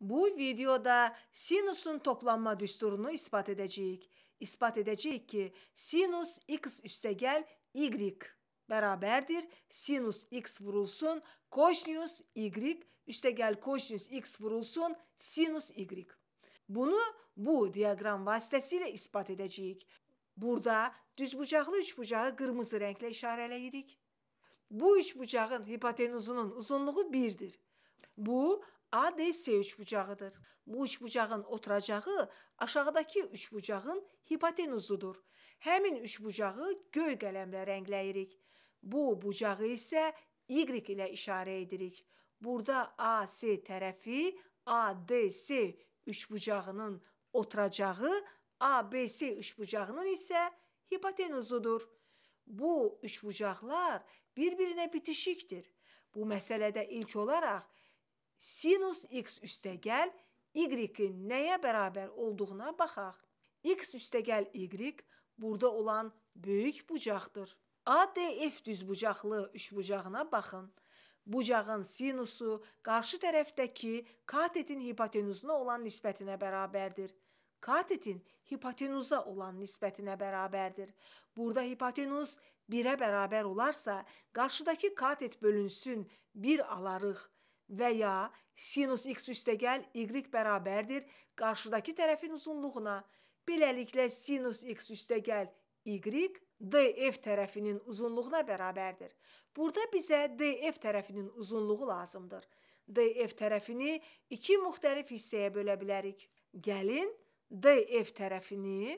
Bu videoda sinusun toplanma düsturunu ispat edəcəyik. İspat edəcəyik ki, sinus x üstəgəl y bərabərdir. Sinus x vurulsun, kosinus y üstəgəl kosinus x vurulsun, sinus y. Bunu bu diagram vasitəsilə ispat edəcəyik. Burada düzbucaqlı üçbucağı qırmızı rənglə işarələyirik. Bu üçbucağın hipotenuzunun uzunluğu 1-dir. Bu ADS üçbucağıdır. Bu üçbucağın oturacağı aşağıdakı üçbucağın hipotenuzudur. Həmin üçbucağı göy qələmlə rəngləyirik. Bu bucağı isə Y ilə işarə edirik. Burada AS tərəfi ADS üçbucağının oturacağı ABC üçbucağının isə hipotenuzudur. Bu üçbucaqlar bir-birinə bitişikdir. Bu məsələdə ilk olaraq Sinus x üstəgəl y-in nəyə bərabər olduğuna baxaq. x üstəgəl y burada olan böyük bucaqdır. ADF düzbucaqlı üçbucağına baxın. Bucağın sinusu qarşı tərəfdəki katetin hipotenuzuna olan nisbətinə bərabərdir. Katetin hipotenuza olan nisbətinə bərabərdir. Burada hipotenuz 1-ə bərabər olarsa, qarşıdakı katet bölünsün 1 alarıq və ya sinus x üstəgəl y bərabərdir qarşıdakı tərəfin uzunluğuna. Beləliklə sinus x üstəgəl y df tərəfinin uzunluğuna bərabərdir. Burada bizə df tərəfinin uzunluğu lazımdır. df tərəfini iki müxtəlif hissəyə bölə bilərik. Gəlin df tərəfini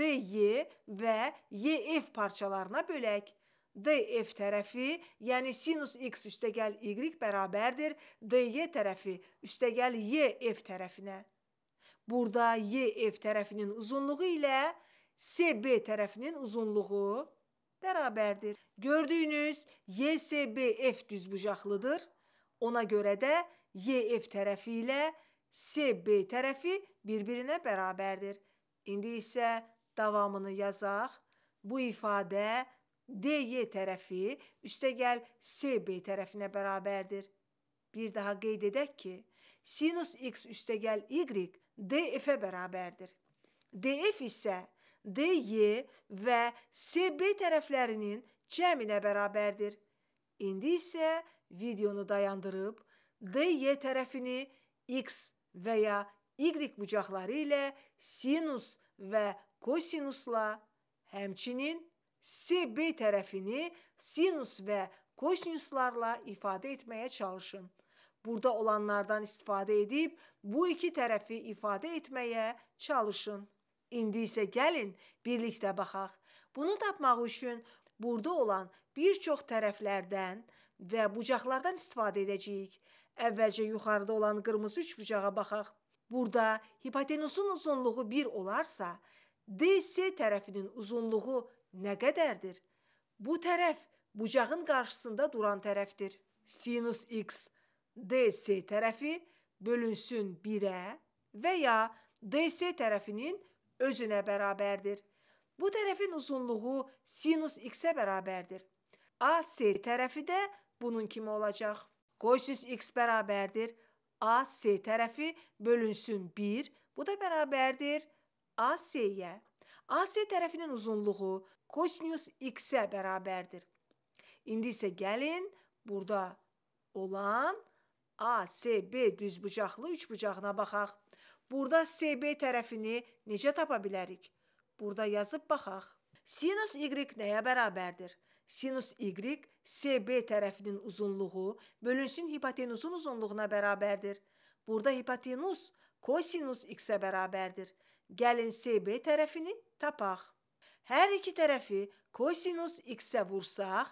dy və yf parçalarına bölək. DF tərəfi, yəni sinus x üstəgəl y bərabərdir DY tərəfi üstəgəl YF tərəfinə. Burada YF tərəfinin uzunluğu ilə SB tərəfinin uzunluğu bərabərdir. Gördüyünüz YSBF düzbucaqlıdır. Ona görə də YF tərəfi ilə SB tərəfi bir-birinə bərabərdir. İndi isə davamını yazaq. Bu ifadə DY tərəfi üstəgəl SB tərəfinə bərabərdir. Bir daha qeyd edək ki, sinus x üstəgəl y DF-ə bərabərdir. DF isə DY və SB tərəflərinin cəminə bərabərdir. İndi isə videonu dayandırıb DY tərəfini x və ya y bucaqları ilə sinus və kosinusla, həmçinin SB tərəfini sinus və kosinuslarla ifadə etməyə çalışın. Burada olanlardan istifadə edib bu iki tərəfi ifadə etməyə çalışın. İndi isə gəlin birlikdə baxaq. Bunu tapmaq üçün burada olan bir çox tərəflərdən və bucaqlardan istifadə edəcəyik. Əvvəlcə yuxarıda olan qırmızı üçbucağa baxaq. Burada hipotenusun uzunluğu 1 olarsa, DC tərəfinin uzunluğu nə qədərdir? Bu tərəf bucağın qarşısında duran tərəfdir. Sinus x DC tərəfi bölünsün 1-ə və ya DC tərəfinin özünə bərabərdir. Bu tərəfin uzunluğu sinus x-ə bərabərdir. AC tərəfi də bunun kimi olacaq. Qosinus x bərabərdir AC tərəfi bölünsün 1, bu da bərabərdir AC-yə. AC tərəfinin uzunluğu kosinüs x-ə e bərabərdir. İndi isə gəlin burada olan ACB düzbucaqlı üçbucağına baxaq. Burada CB tərəfini necə tapa bilərik? Burada yazıb baxaq. Sinus y nəyə bərabərdir? Sinus y CB tərəfinin uzunluğu bölünsün hipotenuzun uzunluğuna bərabərdir. Burada hipotenuz kosinus x-ə e bərabərdir. Gəlin CB tərəfini tapaq hər iki tərəfi kosinus x-ə vursaq,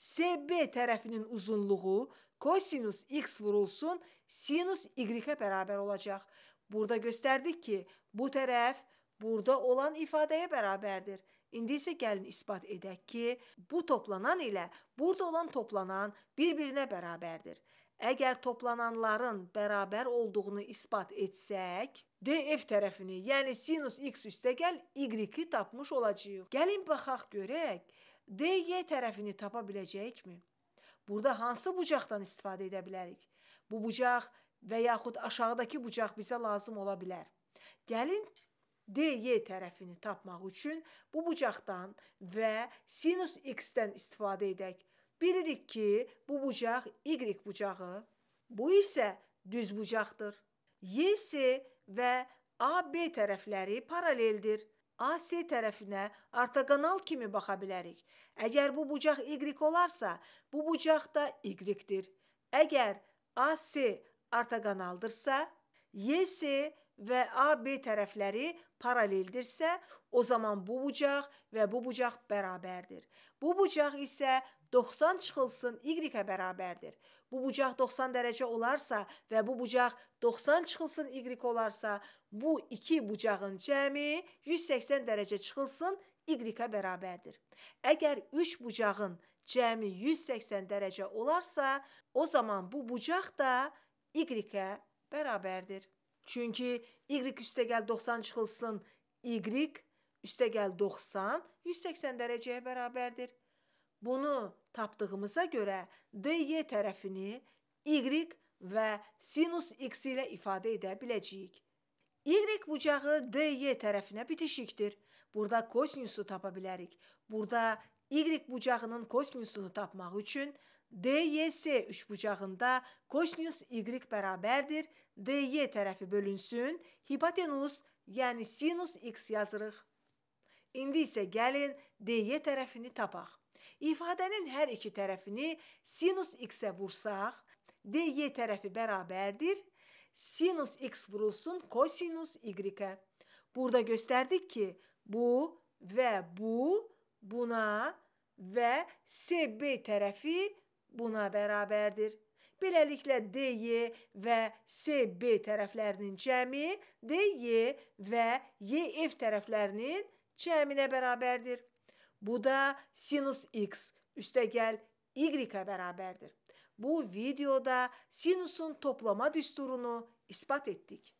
SB tərəfinin uzunluğu kosinus x vurulsun sinus y-ə bərabər olacaq. Burada göstərdik ki, bu tərəf burada olan ifadəyə bərabərdir. İndi isə gəlin isbat edək ki, bu toplanan ilə burada olan toplanan bir-birinə bərabərdir. Əgər toplananların bərabər olduğunu isbat etsək, DF tərəfini, yəni sinus x üstəgəl y-i tapmış olacağıq. Gəlin baxaq görək, DY tərəfini tapa biləcəyikmi? Burada hansı bucaqdan istifadə edə bilərik? Bu bucaq və yaxud aşağıdakı bucaq bizə lazım ola bilər. Gəlin DY tərəfini tapmaq üçün bu bucaqdan və sinus x-dən istifadə edək. Bilirik ki, bu bucaq Y bucağı, bu isə düz bucaqdır. YS və AB tərəfləri paraleldir. AC tərəfinə ortoqonal kimi baxa bilərik. Əgər bu bucaq Y olarsa, bu bucaq da Y-dir. Əgər AC ortoqonaldırsa, YS və AB tərəfləri paraleldirsə, o zaman bu bucaq və bu bucaq bərabərdir. Bu bucaq isə 90 çıxılsın y-ə bərabərdir. Bu bucaq 90 dərəcə olarsa və bu bucaq 90 çıxılsın y olarsa, bu iki bucağın cəmi 180 dərəcə çıxılsın y-ə bərabərdir. Əgər 3 bucağın cəmi 180 dərəcə olarsa, o zaman bu bucaq da y-ə bərabərdir. Çünki y üstəgəl 90 çıxılsın y üstəgəl 90 180 dərəcəyə bərabərdir. Bunu tapdığımıza görə dy tərəfini y və sinus x ilə ifadə edə biləcəyik. Y bucağı dy tərəfinə bitişikdir. Burada kosinusu tapa bilərik. Burada y bucağının kosinusunu tapmaq üçün DYS üçbucağında kosinus y bərabərdir. DY tərəfi bölünsün, hipotenus, yəni sinus x yazırıq. İndi isə gəlin DY tərəfini tapaq. İfadənin hər iki tərəfini sinus x-ə vursaq, dy tərəfi bərabərdir sinus x vurulsun kosinus y-ə. Burada göstərdik ki, bu və bu buna və SB tərəfi buna bərabərdir. Beləliklə DY və SB tərəflərinin cəmi DY və YF tərəflərinin cəminə bərabərdir. Bu da sinüs x üstegel y'e beraberdir. Bu videoda sinüsün toplama düsturunu ispat ettik.